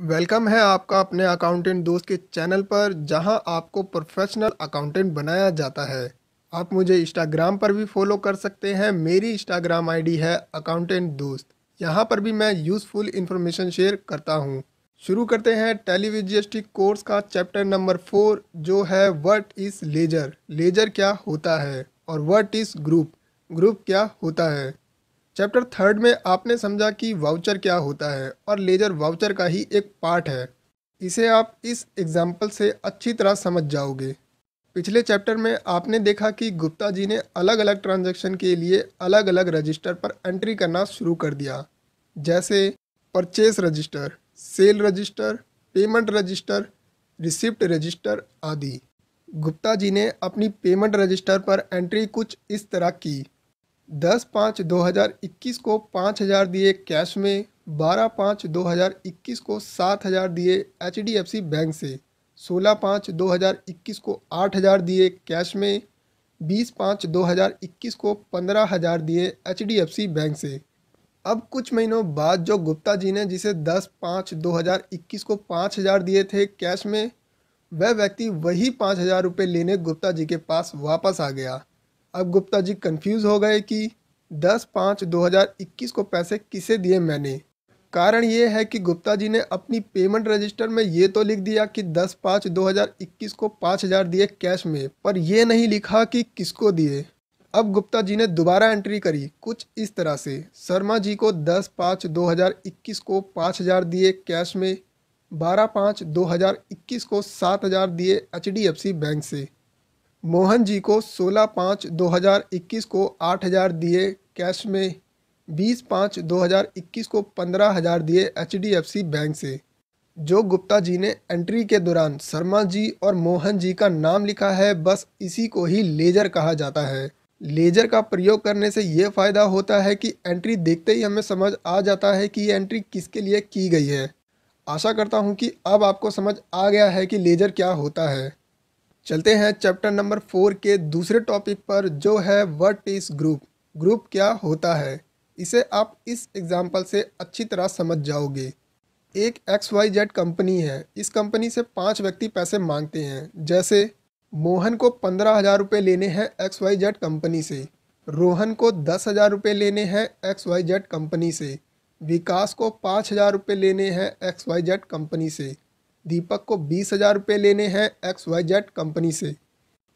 welcome है आपका अपने अकाउंटेंट दोस्त के चैनल पर जहां आपको प्रोफेशनल अकाउंटेंट बनाया जाता है आप मुझे इंस्टाग्राम पर भी फॉलो कर सकते हैं मेरी इंस्टाग्राम आईडी है अकाउंटेंट दोस्त यहां पर भी मैं यूज़फुल इंफॉर्मेशन शेयर करता हूं शुरू करते हैं टेलीविजिस्टिक कोर्स का चैप्टर नंबर फोर जो है वट इज़ लेजर लेजर क्या होता है और वट इज़ ग्रुप ग्रुप क्या होता है चैप्टर थर्ड में आपने समझा कि वाउचर क्या होता है और लेजर वाउचर का ही एक पार्ट है इसे आप इस एग्जाम्पल से अच्छी तरह समझ जाओगे पिछले चैप्टर में आपने देखा कि गुप्ता जी ने अलग अलग ट्रांजैक्शन के लिए अलग अलग रजिस्टर पर एंट्री करना शुरू कर दिया जैसे purchase register sale register payment register receipt register आदि गुप्ता जी ने अपनी पेमेंट रजिस्टर पर एंट्री कुछ इस तरह की दस पाँच दो हज़ार इक्कीस को पाँच हज़ार दिए कैश में बारह पाँच दो हज़ार इक्कीस को सात हज़ार दिए H D F C bank से सोलह पाँच दो हज़ार इक्कीस को आठ हज़ार दिए कैश में बीस पाँच दो हज़ार इक्कीस को पंद्रह हज़ार दिए H D F C bank से अब कुछ महीनों बाद जो गुप्ता जी ने जिसे दस पाँच दो हज़ार इक्कीस को पाँच हज़ार दिए थे कैश में वह व्यक्ति वही पाँच हज़ार रुपये लेने गुप्ता जी के पास वापस आ गया अब गुप्ता जी कंफ्यूज हो गए कि दस पाँच दो हज़ार इक्कीस को पैसे किसे दिए मैंने कारण ये है कि गुप्ता जी ने अपनी पेमेंट रजिस्टर में ये तो लिख दिया कि दस पाँच दो हज़ार इक्कीस को पाँच हज़ार दिए कैश में पर यह नहीं लिखा कि किसको दिए अब गुप्ता जी ने दोबारा एंट्री करी कुछ इस तरह से शर्मा जी को दस पाँच दो हज़ार इक्कीस को पाँच हज़ार दिए कैश में बारह पाँच दो हज़ार इक्कीस को सात हज़ार दिए H D F C bank से मोहन जी को सोलह पाँच दो हज़ार इक्कीस को आठ हज़ार दिए कैश में बीस पाँच दो हज़ार इक्कीस को पंद्रह हज़ार दिए H D F C bank से जो गुप्ता जी ने एंट्री के दौरान शर्मा जी और मोहन जी का नाम लिखा है बस इसी को ही लेजर कहा जाता है लेजर का प्रयोग करने से ये फ़ायदा होता है कि एंट्री देखते ही हमें समझ आ जाता है कि ये एंट्री किसके लिए की गई है आशा करता हूँ कि अब आपको समझ आ गया है कि लेजर क्या होता है चलते हैं चैप्टर नंबर फोर के दूसरे टॉपिक पर जो है व्हाट इज़ ग्रुप ग्रुप क्या होता है इसे आप इस एग्ज़ाम्पल से अच्छी तरह समझ जाओगे एक एक्स वाई जेड कंपनी है इस कंपनी से पांच व्यक्ति पैसे मांगते हैं जैसे मोहन को पंद्रह हज़ार रुपये लेने हैं एक्स वाई जेड कंपनी से रोहन को दस हज़ार रुपये लेने हैं एक्स वाई जेड कंपनी से विकास को पाँच हज़ार रुपये लेने हैं एक्स वाई जेड कंपनी से दीपक को बीस हज़ार रुपये लेने हैं एक्स वाई जेड कंपनी से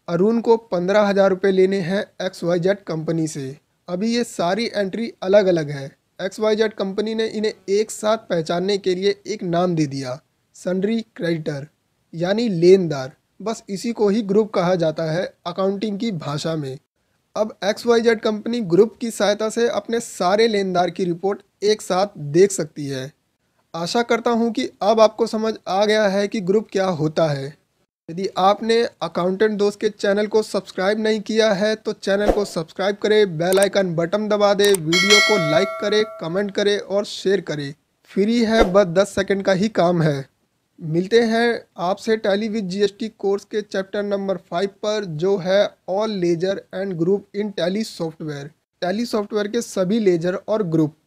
अरुण को पंद्रह हज़ार रुपये लेने हैं एक्स वाई जेड कंपनी से अभी ये सारी एंट्री अलग अलग है एक्स वाई जेड कंपनी ने इन्हें एक साथ पहचानने के लिए एक नाम दे दिया सन्ड्री क्रेडिटर यानी लेनदार बस इसी को ही ग्रुप कहा जाता है अकाउंटिंग की भाषा में अब X Y Z company group की सहायता से अपने सारे लेनदार की रिपोर्ट एक साथ देख सकती है आशा करता हूँ कि अब आपको समझ आ गया है कि ग्रुप क्या होता है यदि आपने अकाउंटेंट दोस्त के चैनल को सब्सक्राइब नहीं किया है तो चैनल को सब्सक्राइब करें बेल आइकन बटन दबा दें वीडियो को लाइक करें कमेंट करें और शेयर करें फ्री है बस दस सेकंड का ही काम है मिलते हैं आपसे टैली विद जीएसटी कोर्स के चैप्टर नंबर फाइव पर जो है all ledger and group in Tally software Tally software के सभी लेजर और ग्रुप